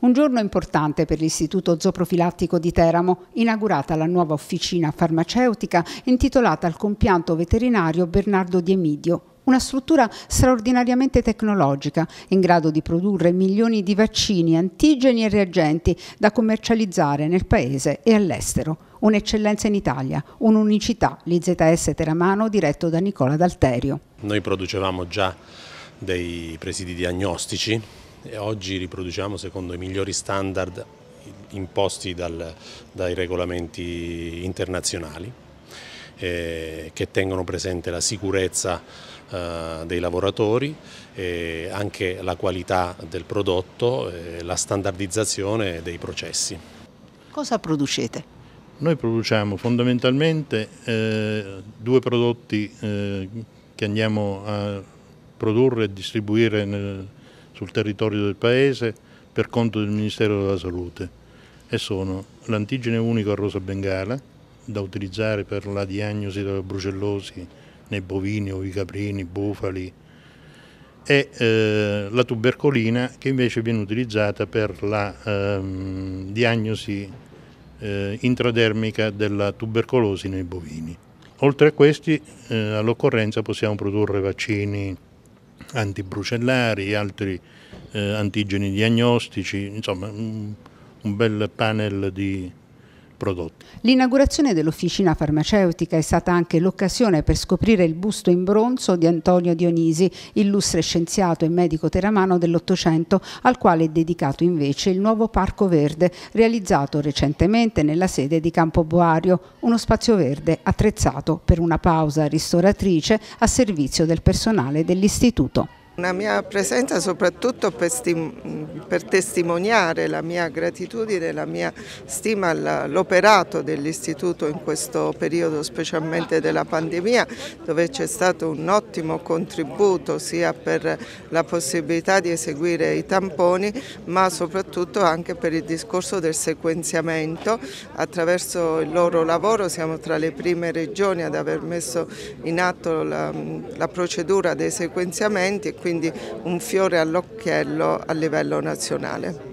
Un giorno importante per l'Istituto Zooprofilattico di Teramo, inaugurata la nuova officina farmaceutica intitolata al compianto veterinario Bernardo Di Emidio, una struttura straordinariamente tecnologica, in grado di produrre milioni di vaccini, antigeni e reagenti da commercializzare nel paese e all'estero. Un'eccellenza in Italia, un'unicità, l'IZS Teramano diretto da Nicola D'Alterio. Noi producevamo già dei presidi diagnostici e oggi riproduciamo secondo i migliori standard imposti dal, dai regolamenti internazionali eh, che tengono presente la sicurezza eh, dei lavoratori, eh, anche la qualità del prodotto, eh, la standardizzazione dei processi. Cosa producete? Noi produciamo fondamentalmente eh, due prodotti eh, che andiamo a produrre e distribuire nel, sul territorio del Paese per conto del Ministero della Salute e sono l'antigene unico a rosa bengala da utilizzare per la diagnosi della brucellosi nei bovini, o caprini, bufali e eh, la tubercolina che invece viene utilizzata per la ehm, diagnosi eh, intradermica della tubercolosi nei bovini. Oltre a questi eh, all'occorrenza possiamo produrre vaccini antibrucellari, altri eh, antigeni diagnostici, insomma un, un bel panel di, prodotti. L'inaugurazione dell'officina farmaceutica è stata anche l'occasione per scoprire il busto in bronzo di Antonio Dionisi, illustre scienziato e medico teramano dell'Ottocento, al quale è dedicato invece il nuovo Parco Verde, realizzato recentemente nella sede di Campo Boario, uno spazio verde attrezzato per una pausa ristoratrice a servizio del personale dell'istituto. Una mia presenza soprattutto per, per testimoniare la mia gratitudine, la mia stima all'operato dell'Istituto in questo periodo, specialmente della pandemia, dove c'è stato un ottimo contributo sia per la possibilità di eseguire i tamponi, ma soprattutto anche per il discorso del sequenziamento. Attraverso il loro lavoro siamo tra le prime regioni ad aver messo in atto la, la procedura dei sequenziamenti e quindi quindi un fiore all'occhiello a livello nazionale.